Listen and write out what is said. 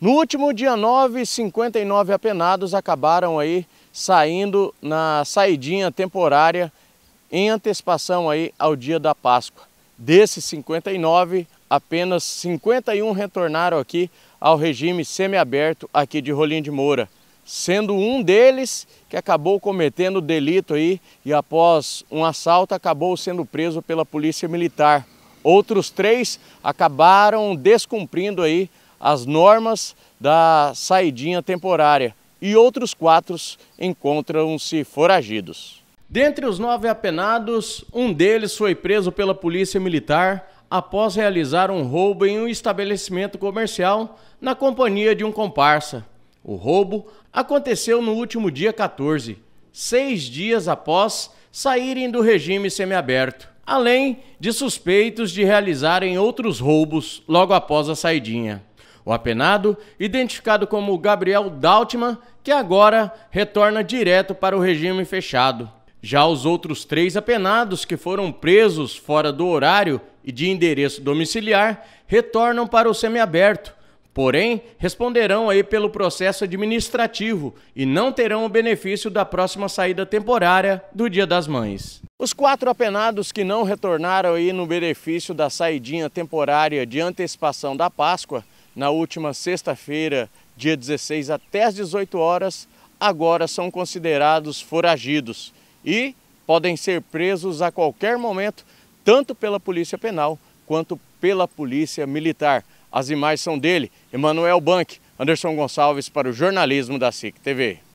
No último dia 9, 59 apenados acabaram aí saindo na saidinha temporária em antecipação aí ao dia da Páscoa. Desses 59, apenas 51 retornaram aqui ao regime semiaberto aqui de Rolim de Moura, sendo um deles que acabou cometendo delito aí e após um assalto acabou sendo preso pela polícia militar. Outros três acabaram descumprindo aí as normas da saidinha temporária e outros quatro encontram-se foragidos. Dentre os nove apenados, um deles foi preso pela polícia militar após realizar um roubo em um estabelecimento comercial na companhia de um comparsa. O roubo aconteceu no último dia 14, seis dias após saírem do regime semiaberto, além de suspeitos de realizarem outros roubos logo após a saidinha. O apenado, identificado como Gabriel Daltman, que agora retorna direto para o regime fechado. Já os outros três apenados que foram presos fora do horário e de endereço domiciliar retornam para o semiaberto, porém responderão aí pelo processo administrativo e não terão o benefício da próxima saída temporária do Dia das Mães. Os quatro apenados que não retornaram aí no benefício da saidinha temporária de antecipação da Páscoa na última sexta-feira, dia 16, até as 18 horas, agora são considerados foragidos e podem ser presos a qualquer momento, tanto pela Polícia Penal quanto pela Polícia Militar. As imagens são dele, Emanuel Bank, Anderson Gonçalves para o jornalismo da SIC TV.